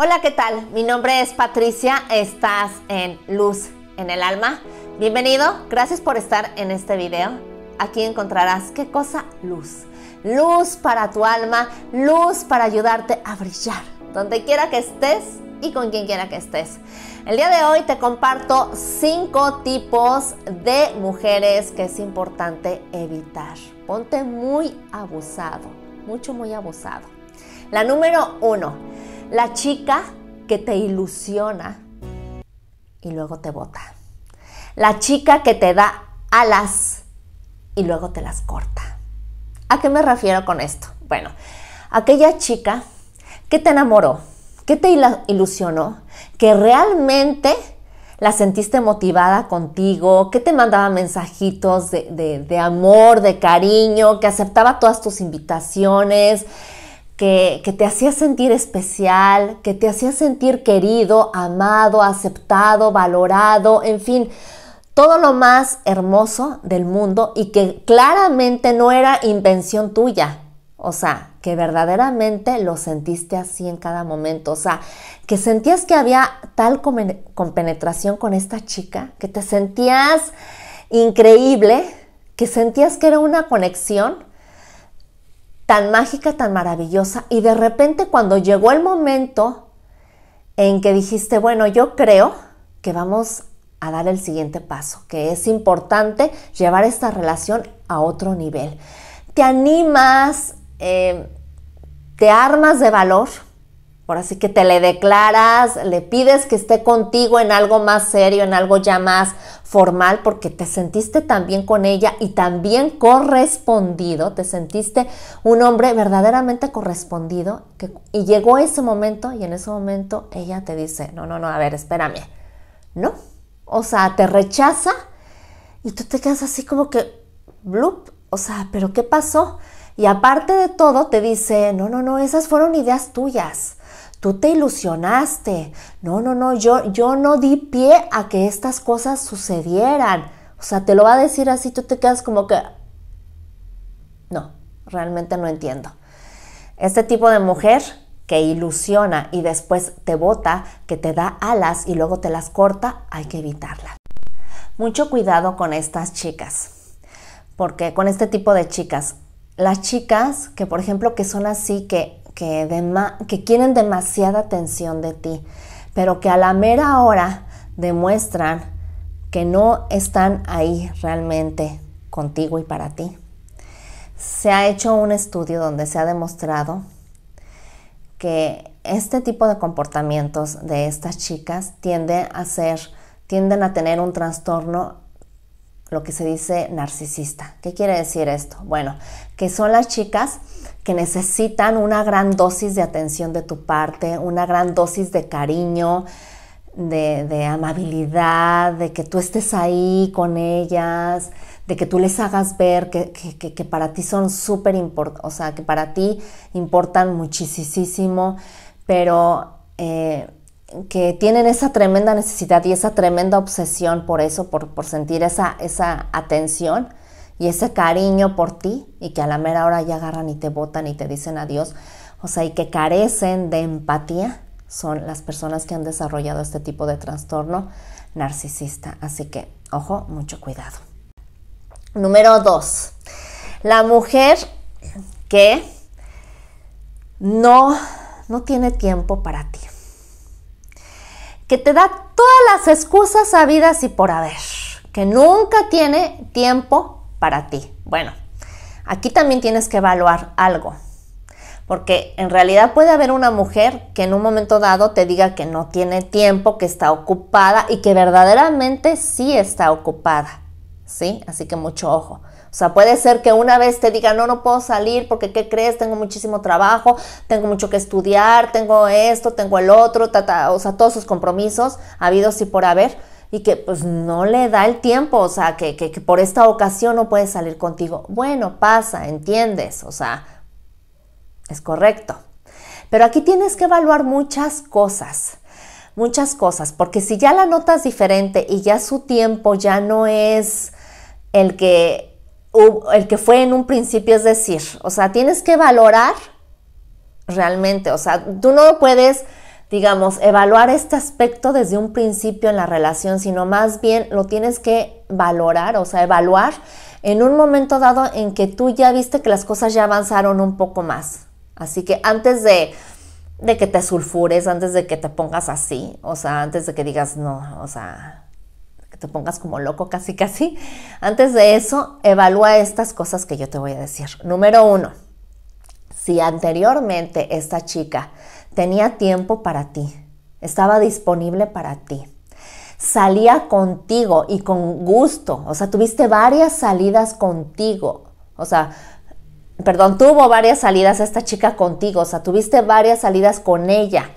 Hola, ¿qué tal? Mi nombre es Patricia, estás en Luz en el Alma. Bienvenido, gracias por estar en este video. Aquí encontrarás qué cosa luz. Luz para tu alma, luz para ayudarte a brillar, donde quiera que estés y con quien quiera que estés. El día de hoy te comparto cinco tipos de mujeres que es importante evitar. Ponte muy abusado, mucho, muy abusado. La número uno la chica que te ilusiona y luego te bota. La chica que te da alas y luego te las corta. ¿A qué me refiero con esto? Bueno, aquella chica que te enamoró, que te ilusionó, que realmente la sentiste motivada contigo, que te mandaba mensajitos de, amor, de cariño, que aceptaba todas tus invitaciones, que, te hacía sentir especial, que te hacía sentir querido, amado, aceptado, valorado, en fin, todo lo más hermoso del mundo y que claramente no era invención tuya. O sea, que verdaderamente lo sentiste así en cada momento. O sea, que sentías que había tal compenetración con esta chica, que te sentías increíble, que sentías que era una conexión tan mágica, tan maravillosa, y de repente cuando llegó el momento en que dijiste, bueno, yo creo que vamos a dar el siguiente paso, que es importante llevar esta relación a otro nivel. Te animas, eh, te armas de valor Ahora sí que te le declaras, le pides que esté contigo en algo más serio, en algo ya más formal, porque te sentiste también con ella y también correspondido, te sentiste un hombre verdaderamente correspondido. y llegó ese momento y en ese momento ella te dice, no, no, no, a ver, espérame, ¿no? O sea, te rechaza y tú te quedas así como que, blup, o sea, pero ¿qué pasó? Y aparte de todo, te dice, no, no, no, esas fueron ideas tuyas. Tú te ilusionaste. No, no, no, yo, yo no di pie a que estas cosas sucedieran. O sea, te lo va a decir así, tú te quedas como que... No, realmente no entiendo. Este tipo de mujer que ilusiona y después te bota, que te da alas y luego te las corta, hay que evitarla. Mucho cuidado con estas chicas, porque con este tipo de chicas, las chicas que, por ejemplo, que son así, que, que, que quieren demasiada atención de ti, pero que a la mera hora demuestran que no están ahí realmente contigo y para ti. Se ha hecho un estudio donde se ha demostrado que este tipo de comportamientos de estas chicas tiende a ser, tienden a tener un trastorno lo que se dice narcisista. ¿Qué quiere decir esto? Bueno, que son las chicas que necesitan una gran dosis de atención de tu parte, una gran dosis de cariño, de, amabilidad, de que tú estés ahí con ellas, de que tú les hagas ver que, para ti son súper importantes, o sea, que para ti importan muchísimo, pero... Eh, que tienen esa tremenda necesidad y esa tremenda obsesión por eso, por, sentir esa, esa atención y ese cariño por ti y que a la mera hora ya agarran y te botan y te dicen adiós, o sea, y que carecen de empatía, son las personas que han desarrollado este tipo de trastorno narcisista. Así que, ojo, mucho cuidado. Número dos, la mujer que no, no tiene tiempo para ti que te da todas las excusas habidas y por haber, que nunca tiene tiempo para ti. Bueno, aquí también tienes que evaluar algo, porque en realidad puede haber una mujer que en un momento dado te diga que no tiene tiempo, que está ocupada y que verdaderamente sí está ocupada, ¿sí? Así que mucho ojo. O sea, puede ser que una vez te diga, no, no puedo salir porque, ¿qué crees? Tengo muchísimo trabajo, tengo mucho que estudiar, tengo esto, tengo el otro, o sea, todos sus compromisos habidos y por haber, y que pues no le da el tiempo, o sea, que, que por esta ocasión no puede salir contigo. Bueno, pasa, entiendes, o sea, es correcto. Pero aquí tienes que evaluar muchas cosas muchas cosas, porque si ya la notas diferente y ya su tiempo ya no es el que el que fue en un principio, es decir, o sea, tienes que valorar realmente, o sea, tú no puedes, digamos, evaluar este aspecto desde un principio en la relación, sino más bien lo tienes que valorar, o sea, evaluar en un momento dado en que tú ya viste que las cosas ya avanzaron un poco más. Así que antes de, de que te sulfures, antes de que te pongas así, o sea, antes de que digas, no, o sea, te pongas como loco casi casi. Antes de eso, evalúa estas cosas que yo te voy a decir. Número uno, si anteriormente esta chica tenía tiempo para ti, estaba disponible para ti, salía contigo y con gusto, o sea, tuviste varias salidas contigo, o sea, perdón, tuvo varias salidas esta chica contigo, o sea, tuviste varias salidas con ella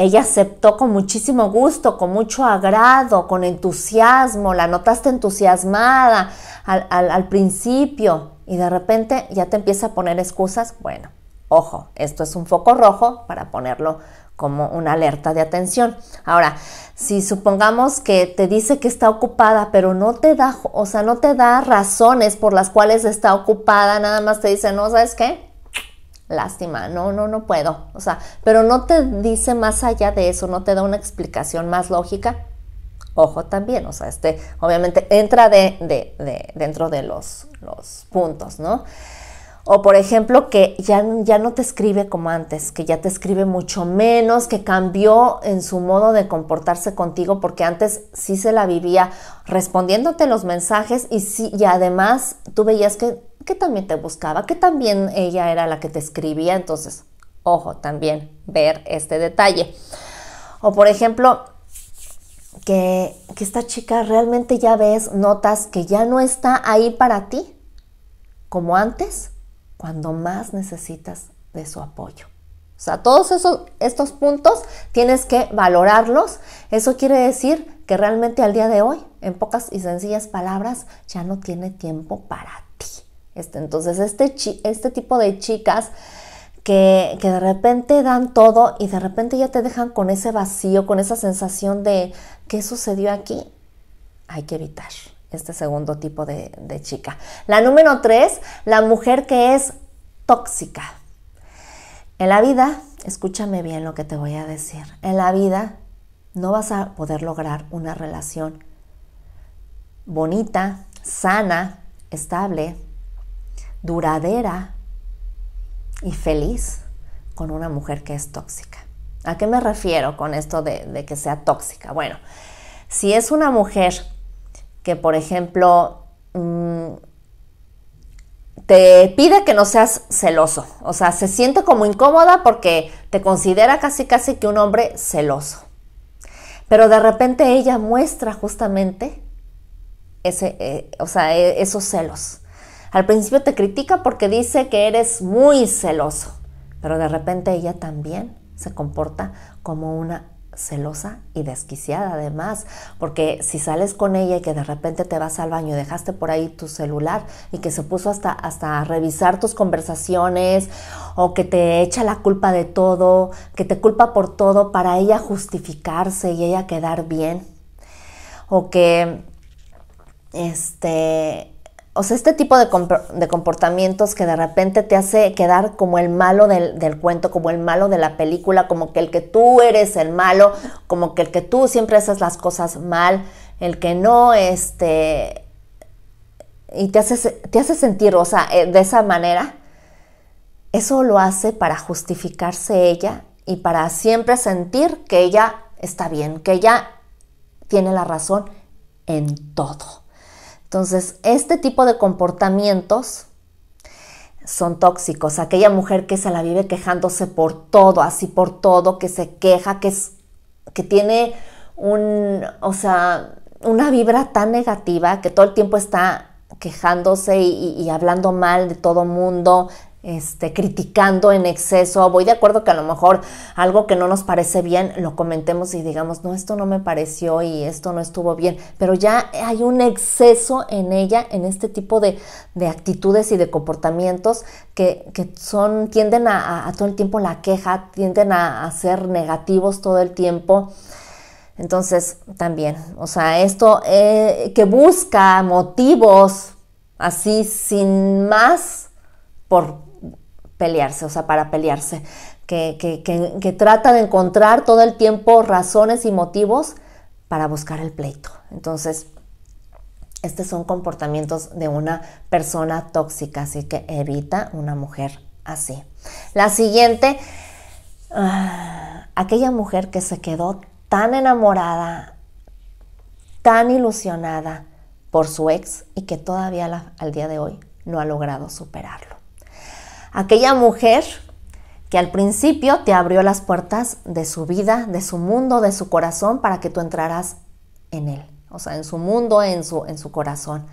ella aceptó con muchísimo gusto, con mucho agrado, con entusiasmo, la notaste entusiasmada al, al principio y de repente ya te empieza a poner excusas. Bueno, ojo, esto es un foco rojo para ponerlo como una alerta de atención. Ahora, si supongamos que te dice que está ocupada, pero no te da, o sea, no te da razones por las cuales está ocupada, nada más te dice, no, ¿sabes qué? lástima, no, no, no puedo. O sea, pero no te dice más allá de eso, no te da una explicación más lógica. Ojo también, o sea, este obviamente entra de, dentro de los, puntos, ¿no? O por ejemplo, que ya, ya, no te escribe como antes, que ya te escribe mucho menos, que cambió en su modo de comportarse contigo, porque antes sí se la vivía respondiéndote los mensajes y, sí, y además tú veías que que también te buscaba, que también ella era la que te escribía. Entonces, ojo, también ver este detalle. O por ejemplo, que, que esta chica realmente ya ves, notas que ya no está ahí para ti, como antes, cuando más necesitas de su apoyo. O sea, todos esos, estos puntos tienes que valorarlos. Eso quiere decir que realmente al día de hoy, en pocas y sencillas palabras, ya no tiene tiempo para ti. Este, entonces, este, este tipo de chicas que, de repente dan todo y de repente ya te dejan con ese vacío, con esa sensación de qué sucedió aquí, hay que evitar este segundo tipo de, de chica. La número tres, la mujer que es tóxica. En la vida, escúchame bien lo que te voy a decir, en la vida no vas a poder lograr una relación bonita, sana, estable, duradera y feliz con una mujer que es tóxica. ¿A qué me refiero con esto de, que sea tóxica? Bueno, si es una mujer que, por ejemplo, mm, te pide que no seas celoso, o sea, se siente como incómoda porque te considera casi casi que un hombre celoso. Pero de repente ella muestra justamente eh, sea, e, esos celos. Al principio te critica porque dice que eres muy celoso, pero de repente ella también se comporta como una celosa y desquiciada además, porque si sales con ella y que de repente te vas al baño y dejaste por ahí tu celular y que se puso hasta, hasta a revisar tus conversaciones o que te echa la culpa de todo, que te culpa por todo para ella justificarse y ella quedar bien, o que este o sea, este tipo de, comportamientos que de repente te hace quedar como el malo del, cuento, como el malo de la película, como que el que tú eres el malo, como que el que tú siempre haces las cosas mal, el que no, este... Y te te hace sentir, o sea, eh, de esa manera, eso lo hace para justificarse ella y para siempre sentir que ella está bien, que ella tiene la razón en todo. Entonces, este tipo de comportamientos son tóxicos. Aquella mujer que se la vive quejándose por todo, así por todo, que se queja, que, es, que tiene un, o sea, una vibra tan negativa, que todo el tiempo está quejándose y, y, hablando mal de todo mundo, este, criticando en exceso. Voy de acuerdo que a lo mejor algo que no nos parece bien lo comentemos y digamos, no, esto no me pareció y esto no estuvo bien. Pero ya hay un exceso en ella, en este tipo de, actitudes y de comportamientos que, son, tienden a, todo el tiempo la queja, tienden a, ser negativos todo el tiempo. Entonces, también, o sea, esto eh, que busca motivos así sin más por pelearse, o sea, para pelearse, que, trata de encontrar todo el tiempo razones y motivos para buscar el pleito. Entonces, estos son comportamientos de una persona tóxica, así que evita una mujer así. La siguiente, ah, aquella mujer que se quedó tan enamorada, tan ilusionada por su ex y que todavía al día de hoy no ha logrado superarlo. Aquella mujer que al principio te abrió las puertas de su vida, de su mundo, de su corazón, para que tú entraras en él, o sea, en su mundo, en su, en su corazón.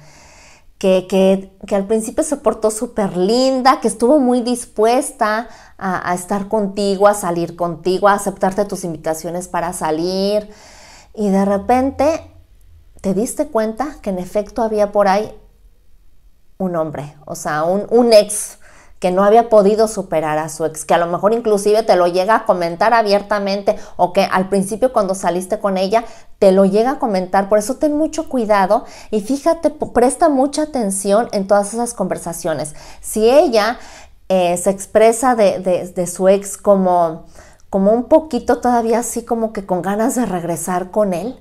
Que, al principio se portó súper linda, que estuvo muy dispuesta a, estar contigo, a salir contigo, a aceptarte tus invitaciones para salir. Y de repente te diste cuenta que en efecto había por ahí un hombre, o sea, un, un ex, que no había podido superar a su ex, que a lo mejor inclusive te lo llega a comentar abiertamente o que al principio cuando saliste con ella te lo llega a comentar. Por eso ten mucho cuidado y fíjate, presta mucha atención en todas esas conversaciones. Si ella eh, se expresa de, su ex como como un poquito todavía así como que con ganas de regresar con él.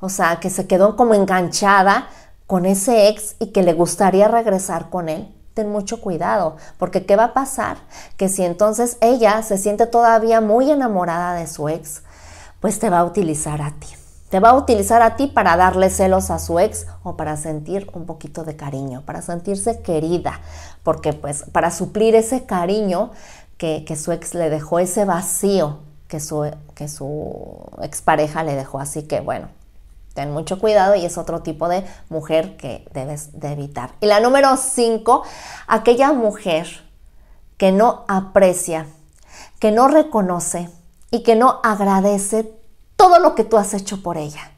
O sea, que se quedó como enganchada con ese ex y que le gustaría regresar con él ten mucho cuidado, porque ¿qué va a pasar? Que si entonces ella se siente todavía muy enamorada de su ex, pues te va a utilizar a ti. Te va a utilizar a ti para darle celos a su ex o para sentir un poquito de cariño, para sentirse querida, porque pues para suplir ese cariño que, su ex le dejó, ese vacío que su, que su expareja le dejó. Así que bueno, Ten mucho cuidado y es otro tipo de mujer que debes de evitar. Y la número 5, aquella mujer que no aprecia, que no reconoce y que no agradece todo lo que tú has hecho por ella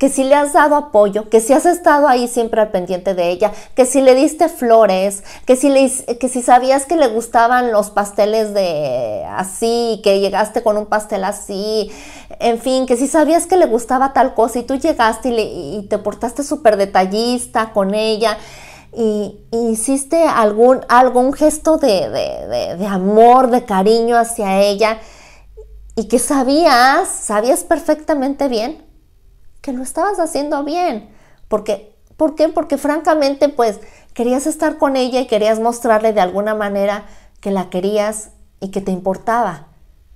que si le has dado apoyo, que si has estado ahí siempre al pendiente de ella, que si le diste flores, que si, le, que si sabías que le gustaban los pasteles de así, que llegaste con un pastel así, en fin, que si sabías que le gustaba tal cosa y tú llegaste y, te portaste súper detallista con ella. Y, hiciste algún, gesto de, amor, de cariño hacia ella y que sabías, sabías perfectamente bien que lo estabas haciendo bien. Porque, ¿Por qué? Porque francamente, pues querías estar con ella y querías mostrarle de alguna manera que la querías y que te importaba.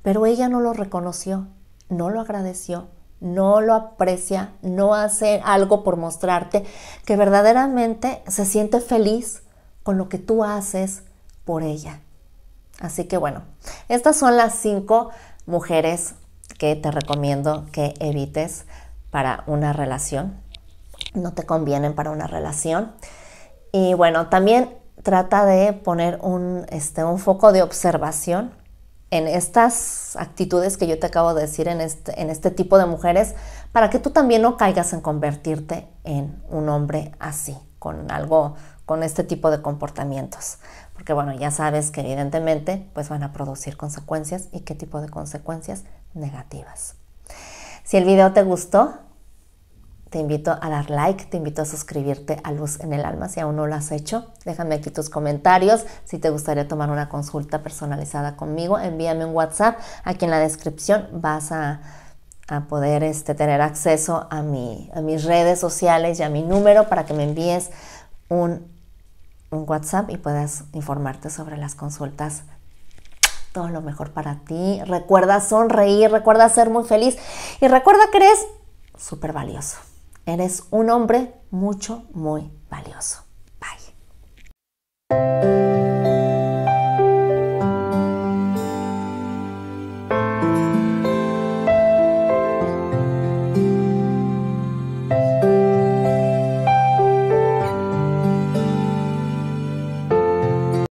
Pero ella no lo reconoció, no lo agradeció, no lo aprecia, no hace algo por mostrarte que verdaderamente se siente feliz con lo que tú haces por ella. Así que bueno, estas son las cinco mujeres que te recomiendo que evites para una relación, no te convienen para una relación. Y bueno, también trata de poner este, un, foco de observación en estas actitudes que yo te acabo de decir, en este, en este tipo de mujeres, para que tú también no caigas en convertirte en un hombre así, con algo, con este tipo de comportamientos. Porque bueno, ya sabes que evidentemente pues van a producir consecuencias y qué tipo de consecuencias negativas. Si el video te gustó, te invito a dar like, te invito a suscribirte a Luz en el Alma si aún no lo has hecho. Déjame aquí tus comentarios. Si te gustaría tomar una consulta personalizada conmigo, envíame un WhatsApp. Aquí en la descripción vas a, poder este, tener acceso a, mis redes sociales y a mi número para que me envíes un WhatsApp y puedas informarte sobre las consultas todo lo mejor para ti. Recuerda sonreír, recuerda ser muy feliz y recuerda que eres súper valioso. Eres un hombre mucho, muy valioso. Bye.